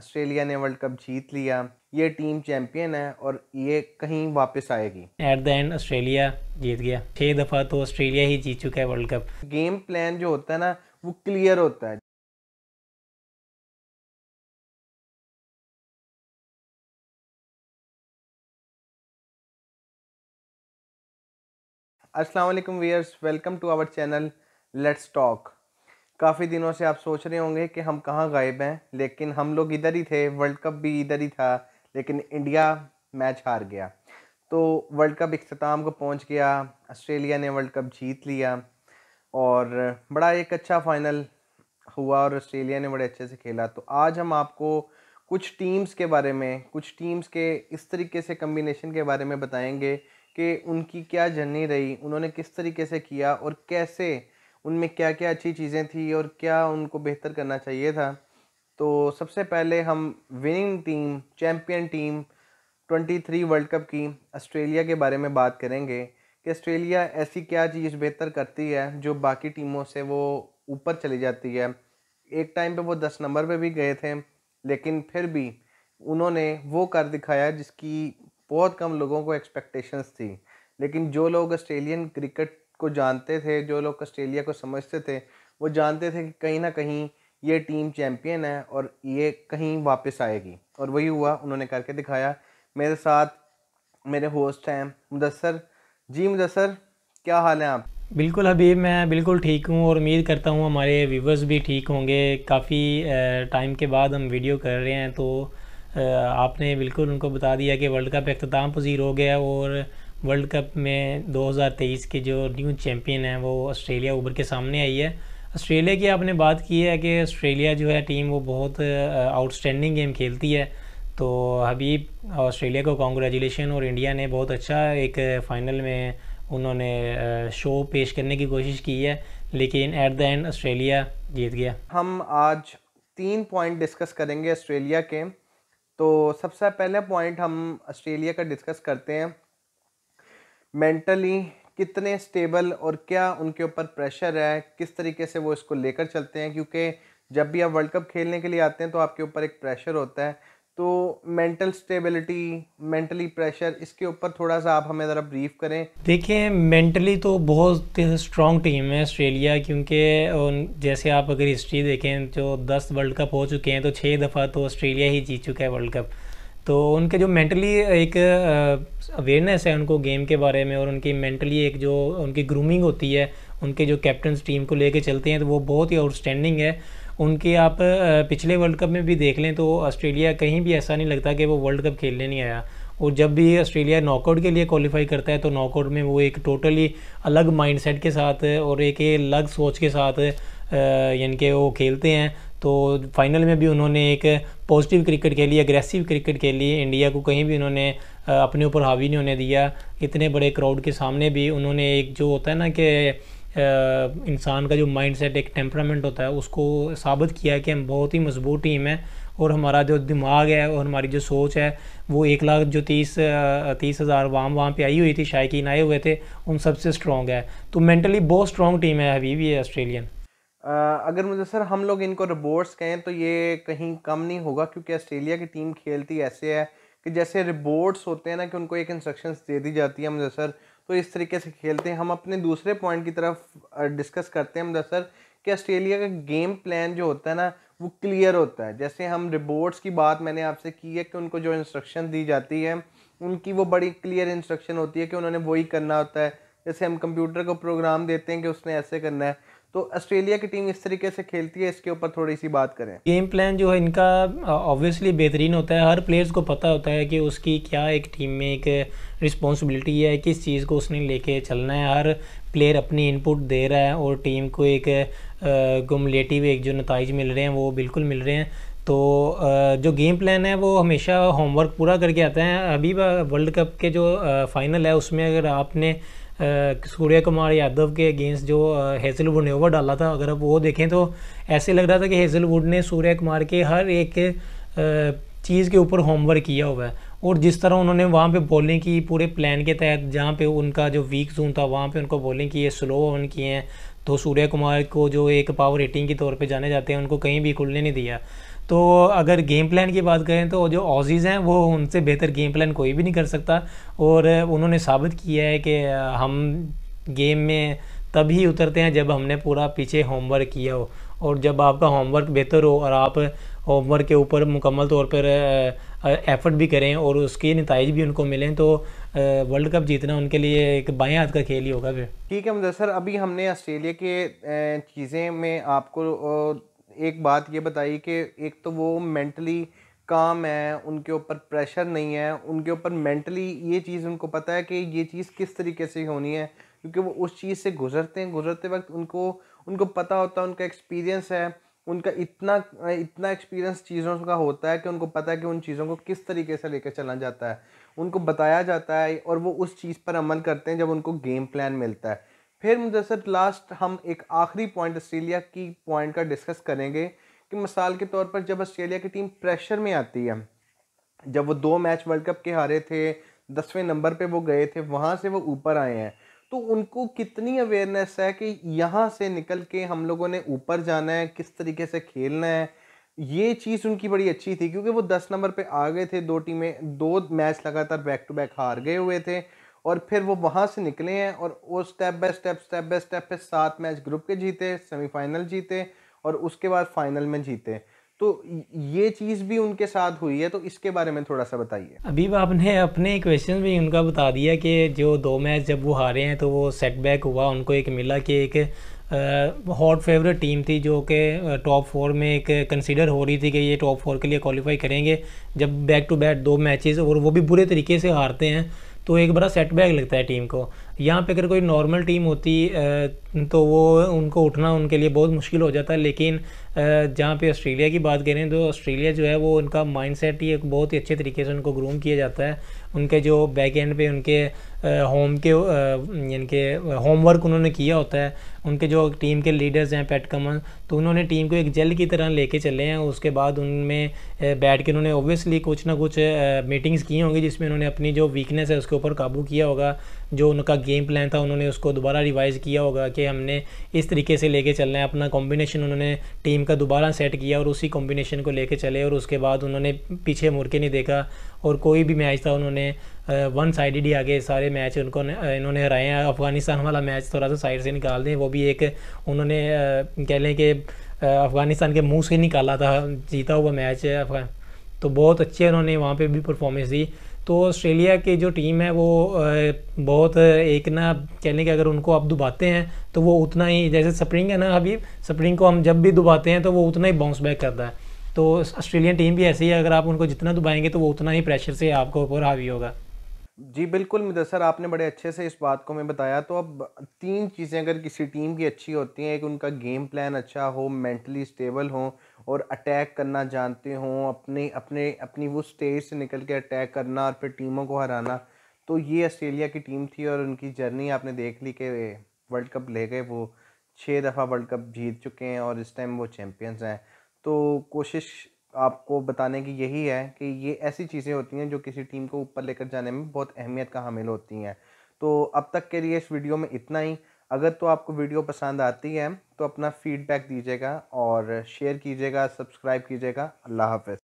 Australia ने world cup जीत लिया ये टीम चैंपियन है और ये कहीं वापस आएगी एट द एंड ऑस्ट्रेलिया जीत गया छह दफ़ा तो ऑस्ट्रेलिया ही जीत चुका है वर्ल्ड कप गेम प्लान जो होता है ना वो क्लियर होता है असलम वालेकुम welcome to our channel let's talk काफ़ी दिनों से आप सोच रहे होंगे कि हम कहाँ गायब हैं लेकिन हम लोग इधर ही थे वर्ल्ड कप भी इधर ही था लेकिन इंडिया मैच हार गया तो वर्ल्ड कप अख्ताम को पहुंच गया ऑस्ट्रेलिया ने वर्ल्ड कप जीत लिया और बड़ा एक अच्छा फाइनल हुआ और ऑस्ट्रेलिया ने बड़े अच्छे से खेला तो आज हम आपको कुछ टीम्स के बारे में कुछ टीम्स के इस तरीके से कम्बिनेशन के बारे में बताएंगे कि उनकी क्या जर्नी रही उन्होंने किस तरीके से किया और कैसे उनमें क्या क्या अच्छी चीज़ें थी और क्या उनको बेहतर करना चाहिए था तो सबसे पहले हम winning team champion team 23 world cup की ऑस्ट्रेलिया के बारे में बात करेंगे कि ऑस्ट्रेलिया ऐसी क्या चीज़ बेहतर करती है जो बाकी टीमों से वो ऊपर चली जाती है एक टाइम पे वो दस नंबर पे भी गए थे लेकिन फिर भी उन्होंने वो कर दिखाया जिसकी बहुत कम लोगों को एक्सपेक्टेशंस थी लेकिन जो लोग ऑस्ट्रेलियन क्रिकेट को जानते थे जो लोग ऑस्ट्रेलिया को समझते थे वो जानते थे कि कहीं ना कहीं ये टीम चैम्पियन है और ये कहीं वापस आएगी और वही हुआ उन्होंने करके दिखाया मेरे साथ मेरे होस्ट हैं मुदसर जी मुदसर क्या हाल है आप बिल्कुल हबीब मैं बिल्कुल ठीक हूँ और उम्मीद करता हूँ हमारे व्यूवर्स भी ठीक होंगे काफ़ी टाइम के बाद हम वीडियो कर रहे हैं तो आपने बिल्कुल उनको बता दिया कि वर्ल्ड कप अख्ताम पजीर हो गया और वर्ल्ड कप में 2023 के जो न्यू चैम्पियन हैं वो ऑस्ट्रेलिया उभर के सामने आई है ऑस्ट्रेलिया की आपने बात की है कि ऑस्ट्रेलिया जो है टीम वो बहुत आउटस्टैंडिंग गेम खेलती है तो हबीब ऑस्ट्रेलिया को कॉन्ग्रेचुलेशन और इंडिया ने बहुत अच्छा एक फ़ाइनल में उन्होंने शो पेश करने की कोशिश की है लेकिन एट द एंड ऑस्ट्रेलिया जीत गया हम आज तीन पॉइंट डिस्कस करेंगे ऑस्ट्रेलिया के तो सबसे पहला पॉइंट हम ऑस्ट्रेलिया का डिस्कस करते हैं मेंटली कितने स्टेबल और क्या उनके ऊपर प्रेशर है किस तरीके से वो इसको लेकर चलते हैं क्योंकि जब भी आप वर्ल्ड कप खेलने के लिए आते हैं तो आपके ऊपर एक प्रेशर होता है तो मेंटल स्टेबिलिटी मेंटली प्रेशर इसके ऊपर थोड़ा सा आप हमें ज़रा ब्रीफ करें देखिए मेंटली तो बहुत स्ट्रॉन्ग टीम है ऑस्ट्रेलिया क्योंकि जैसे आप अगर हिस्ट्री देखें जो दस वर्ल्ड कप हो चुके हैं तो छः दफ़ा तो ऑस्ट्रेलिया ही जीत चुका है वर्ल्ड कप तो उनके जो मेंटली एक अवेयरनेस है उनको गेम के बारे में और उनकी मेंटली एक जो उनकी ग्रूमिंग होती है उनके जो कैप्टन टीम को लेके चलते हैं तो वो बहुत ही आउटस्टैंडिंग है उनके आप पिछले वर्ल्ड कप में भी देख लें तो ऑस्ट्रेलिया कहीं भी ऐसा नहीं लगता कि वो वर्ल्ड कप खेलने नहीं आया और जब भी ऑस्ट्रेलिया नॉकआउट के लिए क्वालिफाई करता है तो नॉकआउट में वो एक टोटली अलग माइंडसेट के साथ और एक अलग सोच के साथ यानी कि वो खेलते हैं तो फाइनल में भी उन्होंने एक पॉजिटिव क्रिकेट खेली अग्रेसिव क्रिकेट खेली इंडिया को कहीं भी उन्होंने अपने ऊपर हावी नहीं होने दिया इतने बड़े क्राउड के सामने भी उन्होंने एक जो होता है ना कि इंसान का जो माइंडसेट एक टेम्परामेंट होता है उसको साबित किया कि हम बहुत ही मजबूत टीम है और हमारा जो दिमाग है और हमारी जो सोच है वो एक लाख जो तीस तीस हज़ार वाम वहाँ पे आई हुई थी शायक आए हुए थे उन सबसे स्ट्रॉन्ग है तो मेंटली बहुत स्ट्रॉन्ग टीम है अभी भी ऑस्ट्रेलियन अगर मुझे सर हम लोग इनको रिबोर्ट्स कहें तो ये कहीं कम नहीं होगा क्योंकि ऑस्ट्रेलिया की टीम खेलती ऐसे है कि जैसे रिबोर्ट्स होते हैं ना कि उनको एक इंस्ट्रक्शंस दे दी जाती है मुझे सर तो इस तरीके से खेलते हैं हम अपने दूसरे पॉइंट की तरफ डिस्कस करते हैं मुदसर कि ऑस्ट्रेलिया का गेम प्लान जो होता है ना वो क्लियर होता है जैसे हम रिबोर्ट्स की बात मैंने आपसे की है कि उनको जो इंस्ट्रक्शन दी जाती है उनकी वो बड़ी क्लियर इंस्ट्रक्शन होती है कि उन्होंने वही करना होता है जैसे हम कंप्यूटर को प्रोग्राम देते हैं कि उसने ऐसे करना है तो ऑस्ट्रेलिया की टीम इस तरीके से खेलती है इसके ऊपर थोड़ी सी बात करें गेम प्लान जो है इनका ऑब्वियसली बेहतरीन होता है हर प्लेयर्स को पता होता है कि उसकी क्या एक टीम में एक रिस्पॉन्सिबिलिटी है किस चीज़ को उसने लेके चलना है हर प्लेयर अपनी इनपुट दे रहा है और टीम को एक गुमलेटिव एक जो नतज मिल रहे हैं वो बिल्कुल मिल रहे हैं तो जो गेम प्लान है वो हमेशा होमवर्क पूरा करके आता है अभी वर्ल्ड कप के जो फाइनल है उसमें अगर आपने सूर्य कुमार यादव के अगेंस्ट जो हेजलवुड ने ओवर डाला था अगर आप वो देखें तो ऐसे लग रहा था कि हेजलवुड ने सूर्य कुमार के हर एक चीज़ के ऊपर होमवर्क किया हुआ है और जिस तरह उन्होंने वहाँ पे बॉलिंग की पूरे प्लान के तहत जहाँ पे उनका जो वीक जोन था वहाँ पे उनको बॉलिंग की है स्लो ऑन किए हैं तो सूर्य कुमार को जो एक पावर रेटिंग के तौर पे जाने जाते हैं उनको कहीं भी खुलने नहीं दिया तो अगर गेम प्लान की बात करें तो जो ऑजीज़ हैं वो उनसे बेहतर गेम प्लान कोई भी नहीं कर सकता और उन्होंने साबित किया है कि हम गेम में तब ही उतरते हैं जब हमने पूरा पीछे होमवर्क किया हो और जब आपका होमवर्क बेहतर हो और आप होमवर्क के ऊपर मुकम्मल तौर पर एफर्ट भी करें और उसके नतज भी उनको मिलें तो वर्ल्ड कप जीतना उनके लिए एक बाएँ हाथ का खेल ही होगा फिर ठीक है मुदसर अभी हमने ऑस्ट्रेलिया के चीज़ें में आपको एक बात ये बताई कि एक तो वो मेंटली काम है उनके ऊपर प्रेशर नहीं है उनके ऊपर मेंटली ये चीज़ उनको पता है कि ये चीज़ किस तरीके से होनी है क्योंकि वो उस चीज़ से गुजरते हैं गुजरते वक्त उनको उनको पता होता है उनका एक्सपीरियंस है उनका इतना इतना एक्सपीरियंस चीज़ों का होता है कि उनको पता है कि उन चीज़ों को किस तरीके से लेकर चला जाता है उनको बताया जाता है और वो उस चीज़ पर अमल करते हैं जब उनको गेम प्लान मिलता है फिर मुदसर लास्ट हम एक आखिरी पॉइंट ऑस्ट्रेलिया की पॉइंट का डिस्कस करेंगे कि मिसाल के तौर पर जब ऑस्ट्रेलिया की टीम प्रेशर में आती है जब वो दो मैच वर्ल्ड कप के हारे थे दसवें नंबर पे वो गए थे वहाँ से वो ऊपर आए हैं तो उनको कितनी अवेयरनेस है कि यहाँ से निकल के हम लोगों ने ऊपर जाना है किस तरीके से खेलना है ये चीज़ उनकी बड़ी अच्छी थी क्योंकि वो दस नंबर पे आ गए थे दो टीमें दो मैच लगातार बैक टू बैक हार गए हुए थे और फिर वो वहाँ से निकले हैं और वो step by step step by step पे सात मैच ग्रुप के जीते सेमीफाइनल जीते और उसके बाद फाइनल में जीते तो ये चीज़ भी उनके साथ हुई है तो इसके बारे में थोड़ा सा बताइए अभी तो आपने अपने क्वेश्चन भी उनका बता दिया कि जो दो मैच जब वो हारे हैं तो वो सेटबैक हुआ उनको एक मिला कि एक हॉट फेवरेट टीम थी जो कि टॉप फोर में एक कंसिडर हो रही थी कि ये टॉप फोर के लिए क्वालिफाई करेंगे जब बैक टू बैक दो मैचेस और वो भी बुरे तरीके से हारते हैं तो एक बड़ा सेटबैक लगता है टीम को यहाँ पे अगर कोई नॉर्मल टीम होती तो वो उनको उठना उनके लिए बहुत मुश्किल हो जाता है लेकिन जहाँ पे ऑस्ट्रेलिया की बात करें तो ऑस्ट्रेलिया जो है वो उनका माइंडसेट ही एक बहुत ही अच्छे तरीके से उनको ग्रूम किया जाता है उनके जो बैक एंड पे उनके होम के यानी के होमवर्क उन्होंने किया होता है उनके जो टीम के लीडर्स हैं पैट कमन तो उन्होंने टीम को एक जेल की तरह लेके चले हैं उसके बाद उनमें बैठ के उन्होंने ओबियसली कुछ ना कुछ मीटिंग्स की होंगी जिसमें उन्होंने अपनी जो वीकनेस है उसके ऊपर काबू किया होगा जो उनका गेम प्लान था उन्होंने उसको दोबारा रिवाइज किया होगा कि हमने इस तरीके से लेके चलना है अपना कॉम्बिनेशन उन्होंने टीम का दोबारा सेट किया और उसी कॉम्बिनेशन को लेके चले और उसके बाद उन्होंने पीछे मुड़ के नहीं देखा और कोई भी मैच था उन्होंने वन साइड ही आगे सारे मैच उनको इन्होंने हराए हैं अफ़गानिस्तान वाला मैच थोड़ा सा साइड से निकाल दें वो भी एक उन्होंने कह लें कि अफ़गानिस्तान के मुंह से निकाला था जीता हुआ मैच है अफगान तो बहुत अच्छे उन्होंने वहाँ पे भी परफॉर्मेंस दी तो ऑस्ट्रेलिया की जो टीम है वो बहुत एक ना कहने के अगर उनको आप दुबाते हैं तो वो उतना ही जैसे स्प्रिंग है ना अभी स्प्रिंग को हम जब भी दुबाते हैं तो वो उतना ही बाउंस बैक करता है तो ऑस्ट्रेलियन टीम भी ऐसी है अगर आप उनको जितना दुबाएंगे तो वो उतना ही प्रेशर से आपके ऊपर हावी होगा जी बिल्कुल मुदसर सर आपने बड़े अच्छे से इस बात को मैं बताया तो अब तीन चीज़ें अगर किसी टीम की अच्छी होती हैं एक उनका गेम प्लान अच्छा हो मेंटली स्टेबल हो और अटैक करना जानते हों अपने अपने अपनी वो स्टेज से निकल के अटैक करना और फिर टीमों को हराना तो ये ऑस्ट्रेलिया की टीम थी और उनकी जर्नी आपने देख ली कि वर्ल्ड कप ले गए वो छः दफ़ा वर्ल्ड कप जीत चुके हैं और इस टाइम वो चैम्पियंस हैं तो कोशिश आपको बताने की यही है कि ये ऐसी चीज़ें होती हैं जो किसी टीम को ऊपर लेकर जाने में बहुत अहमियत का हामिल होती हैं तो अब तक के लिए इस वीडियो में इतना ही अगर तो आपको वीडियो पसंद आती है तो अपना फीडबैक दीजिएगा और शेयर कीजिएगा सब्सक्राइब कीजिएगा अल्लाह हाफ